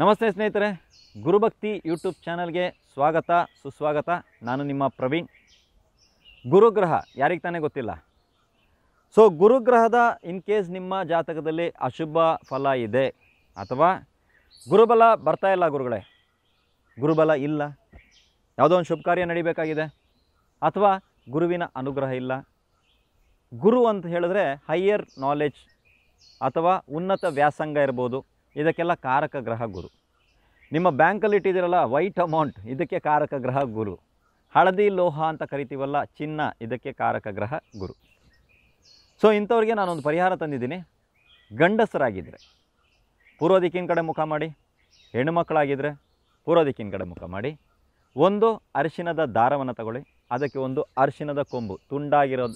ನಮಸ್ತೆ ಸ್ನೇಹಿತರೆ ಗುರುಭಕ್ತಿ ಯೂಟ್ಯೂಬ್ ಚಾನಲ್ಗೆ ಸ್ವಾಗತ ಸುಸ್ವಾಗತ ನಾನು ನಿಮ್ಮ ಪ್ರವೀಣ್ ಗುರುಗ್ರಹ ಯಾರಿಗೆ ತಾನೇ ಗೊತ್ತಿಲ್ಲ ಸೊ ಗುರುಗ್ರಹದ ಇನ್ ಕೇಸ್ ನಿಮ್ಮ ಜಾತಕದಲ್ಲಿ ಅಶುಭ ಫಲ ಇದೆ ಅಥವಾ ಗುರುಬಲ ಬರ್ತಾ ಇಲ್ಲ ಗುರುಗಳೇ ಗುರುಬಲ ಇಲ್ಲ ಯಾವುದೋ ಒಂದು ಶುಭ ಕಾರ್ಯ ನಡಿಬೇಕಾಗಿದೆ ಅಥವಾ ಗುರುವಿನ ಅನುಗ್ರಹ ಇಲ್ಲ ಗುರು ಅಂತ ಹೇಳಿದ್ರೆ ಹೈಯರ್ ನಾಲೆಜ್ ಅಥವಾ ಉನ್ನತ ವ್ಯಾಸಂಗ ಇರ್ಬೋದು ಇದಕ್ಕೆಲ್ಲ ಕಾರಕ ಗ್ರಹ ಗುರು ನಿಮ್ಮ ಬ್ಯಾಂಕಲ್ಲಿ ಇಟ್ಟಿದ್ದೀರಲ್ಲ ವೈಟ್ ಅಮೌಂಟ್ ಇದಕ್ಕೆ ಕಾರಕ ಗ್ರಹ ಗುರು ಹಳದಿ ಲೋಹ ಅಂತ ಕರಿತೀವಲ್ಲ ಚಿನ್ನ ಇದಕ್ಕೆ ಕಾರಕ ಗ್ರಹ ಗುರು ಸೊ ಇಂಥವ್ರಿಗೆ ನಾನೊಂದು ಪರಿಹಾರ ತಂದಿದ್ದೀನಿ ಗಂಡಸರಾಗಿದ್ದರೆ ಪೂರ್ವ ದಿಕ್ಕಿನ ಕಡೆ ಮುಖ ಮಾಡಿ ಹೆಣ್ಣುಮಕ್ಕಳಾಗಿದ್ದರೆ ಪೂರ್ವ ದಿಕ್ಕಿನ ಕಡೆ ಮುಖ ಮಾಡಿ ಒಂದು ಅರಿಶಿನದ ದಾರವನ್ನು ತಗೊಳ್ಳಿ ಅದಕ್ಕೆ ಒಂದು ಅರಿಶಿನದ ಕೊಂಬು ತುಂಡಾಗಿರೋ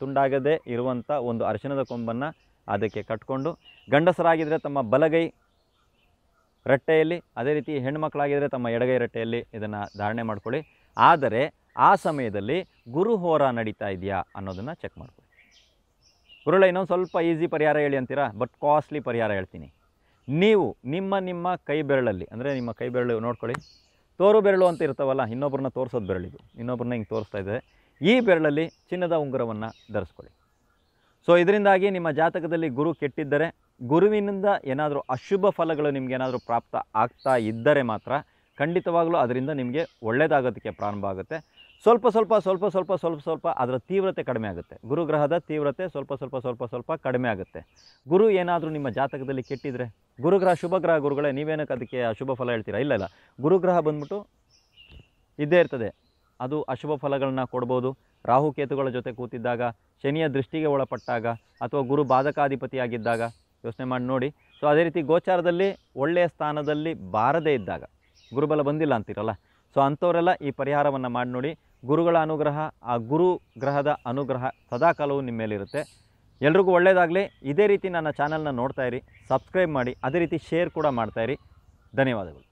ತುಂಡಾಗದೇ ಇರುವಂಥ ಒಂದು ಅರಿಶಿನದ ಕೊಂಬನ್ನು ಅದಕ್ಕೆ ಕಟ್ಕೊಂಡು ಗಂಡಸರಾಗಿದ್ದರೆ ತಮ್ಮ ಬಲಗೈ ರಟ್ಟೆಯಲ್ಲಿ ಅದೇ ರೀತಿ ಹೆಣ್ಮಕ್ಕಳಾಗಿದ್ದರೆ ತಮ್ಮ ಎಡಗೈ ರಟ್ಟೆಯಲ್ಲಿ ಇದನ್ನು ಧಾರಣೆ ಮಾಡಿಕೊಳ್ಳಿ ಆದರೆ ಆ ಸಮಯದಲ್ಲಿ ಗುರು ಹೋರ ನಡೀತಾ ಇದೆಯಾ ಅನ್ನೋದನ್ನು ಚೆಕ್ ಮಾಡ್ಕೊಳ್ಳಿ ಗುರುಳ ಇನ್ನೊಂದು ಸ್ವಲ್ಪ ಈಸಿ ಪರಿಹಾರ ಹೇಳಿ ಅಂತೀರಾ ಬಟ್ ಕಾಸ್ಟ್ಲಿ ಪರಿಹಾರ ಹೇಳ್ತೀನಿ ನೀವು ನಿಮ್ಮ ನಿಮ್ಮ ಕೈ ಬೆರಳಲ್ಲಿ ಅಂದರೆ ನಿಮ್ಮ ಕೈ ಬೆರಳು ನೋಡ್ಕೊಳ್ಳಿ ತೋರು ಬೆರಳು ಅಂತ ಇರ್ತಾವಲ್ಲ ಇನ್ನೊಬ್ಬರನ್ನ ತೋರಿಸೋದು ಬೆರಳಿದು ಇನ್ನೊಬ್ಬರನ್ನ ಹಿಂಗೆ ತೋರಿಸ್ತಾ ಇದೆ ಈ ಬೆರಳಲ್ಲಿ ಚಿನ್ನದ ಉಂಗುರವನ್ನು ಧರಿಸ್ಕೊಳ್ಳಿ ಸೊ ಇದರಿಂದಾಗಿ ನಿಮ್ಮ ಜಾತಕದಲ್ಲಿ ಗುರು ಕೆಟ್ಟಿದ್ದರೆ ಗುರುವಿನಿಂದ ಏನಾದರೂ ಅಶುಭ ಫಲಗಳು ನಿಮ್ಗೆ ಏನಾದರೂ ಪ್ರಾಪ್ತ ಆಗ್ತಾ ಇದ್ದರೆ ಮಾತ್ರ ಖಂಡಿತವಾಗಲೂ ಅದರಿಂದ ನಿಮಗೆ ಒಳ್ಳೆಯದಾಗೋದಕ್ಕೆ ಪ್ರಾರಂಭ ಆಗುತ್ತೆ ಸ್ವಲ್ಪ ಸ್ವಲ್ಪ ಸ್ವಲ್ಪ ಸ್ವಲ್ಪ ಸ್ವಲ್ಪ ಸ್ವಲ್ಪ ಅದರ ತೀವ್ರತೆ ಕಡಿಮೆ ಆಗುತ್ತೆ ಗುರುಗ್ರಹದ ತೀವ್ರತೆ ಸ್ವಲ್ಪ ಸ್ವಲ್ಪ ಸ್ವಲ್ಪ ಸ್ವಲ್ಪ ಕಡಿಮೆ ಆಗುತ್ತೆ ಗುರು ಏನಾದರೂ ನಿಮ್ಮ ಜಾತಕದಲ್ಲಿ ಕೆಟ್ಟಿದರೆ ಗುರುಗ್ರಹ ಗ್ರಹ ಗುರುಗಳೇ ನೀವೇನಕ್ಕೆ ಅದಕ್ಕೆ ಅಶುಭ ಫಲ ಹೇಳ್ತೀರಾ ಇಲ್ಲ ಇಲ್ಲ ಗುರುಗ್ರಹ ಬಂದ್ಬಿಟ್ಟು ಇದ್ದೇ ಇರ್ತದೆ ಅದು ಅಶುಭ ಫಲಗಳನ್ನ ಕೊಡ್ಬೋದು ರಾಹುಕೇತುಗಳ ಜೊತೆ ಕೂತಿದ್ದಾಗ ಶನಿಯ ದೃಷ್ಟಿಗೆ ಒಳಪಟ್ಟಾಗ ಅಥವಾ ಗುರು ಬಾಧಕಾಧಿಪತಿಯಾಗಿದ್ದಾಗ ಯೋಚನೆ ಮಾಡಿ ನೋಡಿ ಸೊ ಅದೇ ರೀತಿ ಗೋಚಾರದಲ್ಲಿ ಒಳ್ಳೆಯ ಸ್ಥಾನದಲ್ಲಿ ಬಾರದೇ ಇದ್ದಾಗ ಗುರುಬಲ ಬಂದಿಲ್ಲ ಅಂತೀರಲ್ಲ ಸೊ ಅಂಥವರೆಲ್ಲ ಈ ಪರಿಹಾರವನ್ನು ಮಾಡಿ ನೋಡಿ ಗುರುಗಳ ಅನುಗ್ರಹ ಆ ಗುರು ಗ್ರಹದ ಅನುಗ್ರಹ ಸದಾಕಾಲವೂ ನಿಮ್ಮ ಮೇಲಿರುತ್ತೆ ಎಲ್ರಿಗೂ ಒಳ್ಳೆಯದಾಗಲಿ ಇದೇ ರೀತಿ ನನ್ನ ಚಾನಲ್ನ ನೋಡ್ತಾ ಇರಿ ಸಬ್ಸ್ಕ್ರೈಬ್ ಮಾಡಿ ಅದೇ ರೀತಿ ಶೇರ್ ಕೂಡ ಮಾಡ್ತಾಯಿರಿ ಧನ್ಯವಾದಗಳು